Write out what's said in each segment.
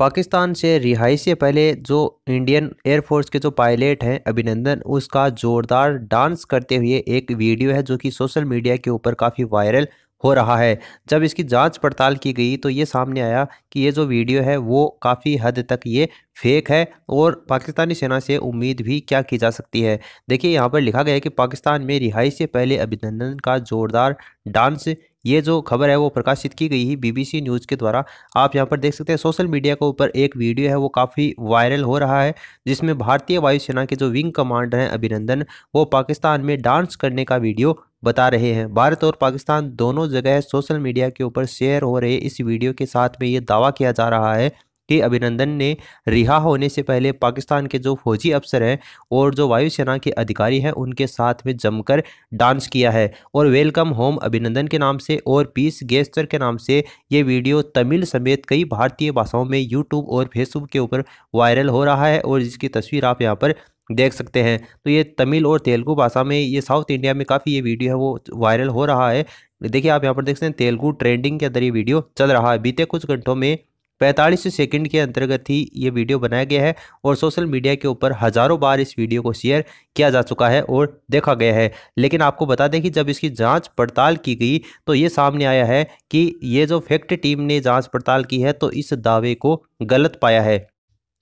पाकिस्तान से रिहाई से पहले जो इंडियन एयरफोर्स के जो पायलट हैं अभिनंदन उसका ज़ोरदार डांस करते हुए एक वीडियो है जो कि सोशल मीडिया के ऊपर काफ़ी वायरल हो रहा है जब इसकी जांच पड़ताल की गई तो ये सामने आया कि ये जो वीडियो है वो काफ़ी हद तक ये फेक है और पाकिस्तानी सेना से उम्मीद भी क्या की जा सकती है देखिए यहाँ पर लिखा गया है कि पाकिस्तान में रिहाई से पहले अभिनंदन का ज़ोरदार डांस ये जो खबर है वो प्रकाशित की गई है बीबीसी न्यूज़ के द्वारा आप यहाँ पर देख सकते हैं सोशल मीडिया के ऊपर एक वीडियो है वो काफ़ी वायरल हो रहा है जिसमें भारतीय वायुसेना के जो विंग कमांडर हैं अभिनंदन वो पाकिस्तान में डांस करने का वीडियो बता रहे हैं भारत और पाकिस्तान दोनों जगह सोशल मीडिया के ऊपर शेयर हो रहे इस वीडियो के साथ में ये दावा किया जा रहा है कि अभिनंदन ने रिहा होने से पहले पाकिस्तान के जो फौजी अफसर हैं और जो वायुसेना के अधिकारी हैं उनके साथ में जमकर डांस किया है और वेलकम होम अभिनंदन के नाम से और पीस गेस्टर के नाम से ये वीडियो तमिल समेत कई भारतीय भाषाओं में यूट्यूब और फेसबुक के ऊपर वायरल हो रहा है और जिसकी तस्वीर आप यहाँ पर देख सकते हैं तो ये तमिल और तेलुगु भाषा में ये साउथ इंडिया में काफ़ी ये वीडियो है वो वायरल हो रहा है देखिए आप यहाँ पर देख सकते हैं तेलुगु ट्रेंडिंग के अंदर ये वीडियो चल रहा है बीते कुछ घंटों में पैंतालीस सेकंड के अंतर्गत ही ये वीडियो बनाया गया है और सोशल मीडिया के ऊपर हज़ारों बार इस वीडियो को शेयर किया जा चुका है और देखा गया है लेकिन आपको बता दें कि जब इसकी जाँच पड़ताल की गई तो ये सामने आया है कि ये जो फैक्ट टीम ने जाँच पड़ताल की है तो इस दावे को गलत पाया है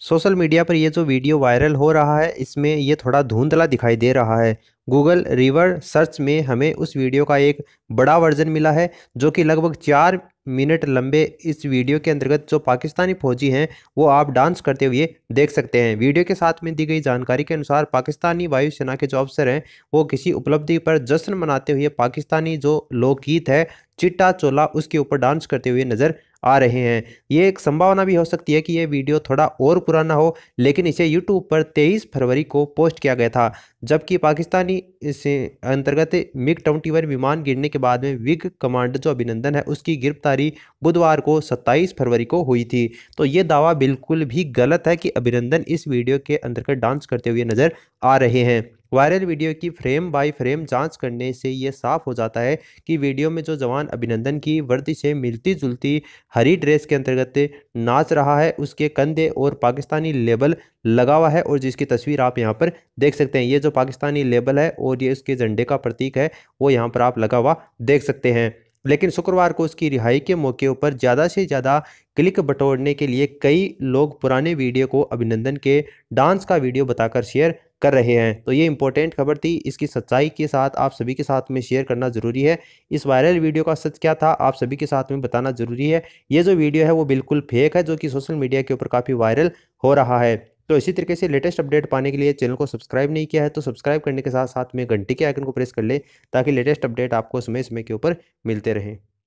सोशल मीडिया पर यह जो वीडियो वायरल हो रहा है इसमें ये थोड़ा धुंधला दिखाई दे रहा है गूगल रिवर सर्च में हमें उस वीडियो का एक बड़ा वर्जन मिला है जो कि लगभग चार मिनट लंबे इस वीडियो के अंतर्गत जो पाकिस्तानी फौजी हैं वो आप डांस करते हुए देख सकते हैं वीडियो के साथ में दी गई जानकारी के अनुसार पाकिस्तानी वायुसेना के जो अफसर हैं वो किसी उपलब्धि पर जश्न मनाते हुए पाकिस्तानी जो लोकगीत है चिट्टा चोला उसके ऊपर डांस करते हुए नज़र आ रहे हैं ये एक संभावना भी हो सकती है कि ये वीडियो थोड़ा और पुराना हो लेकिन इसे यूट्यूब पर 23 फरवरी को पोस्ट किया गया था जबकि पाकिस्तानी इस अंतर्गत मिग ट्वेंटी विमान गिरने के बाद में विग कमांडर जो अभिनंदन है उसकी गिरफ्तारी जारी बुधवार को 27 फरवरी को हुई थी तो ये दावा बिल्कुल भी गलत है कि अभिनंदन इस वीडियो के अंतर्गत डांस करते हुए नजर आ रहे हैं वायरल वीडियो की फ्रेम बाय फ्रेम जांच करने से ये साफ हो जाता है कि वीडियो में जो जवान अभिनंदन की वर्दी से मिलती जुलती हरी ड्रेस के अंतर्गत नाच रहा है उसके कंधे और पाकिस्तानी लेबल लगा हुआ है और जिसकी तस्वीर आप यहाँ पर देख सकते हैं ये जो पाकिस्तानी लेबल है और ये उसके झंडे का प्रतीक है वो यहाँ पर आप लगा हुआ देख सकते हैं लेकिन शुक्रवार को उसकी रिहाई के मौके पर ज़्यादा से ज़्यादा क्लिक बटोरने के लिए कई लोग पुराने वीडियो को अभिनंदन के डांस का वीडियो बताकर शेयर कर रहे हैं तो ये इंपॉर्टेंट खबर थी इसकी सच्चाई के साथ आप सभी के साथ में शेयर करना ज़रूरी है इस वायरल वीडियो का सच क्या था आप सभी के साथ में बताना ज़रूरी है ये जो वीडियो है वो बिल्कुल फेक है जो कि सोशल मीडिया के ऊपर काफ़ी वायरल हो रहा है तो इसी तरीके से लेटेस्ट अपडेट पाने के लिए चैनल को सब्सक्राइब नहीं किया है तो सब्सक्राइब करने के साथ साथ में घंटी के आइकन को प्रेस कर ले ताकि लेटेस्ट अपडेट आपको समय समय के ऊपर मिलते रहें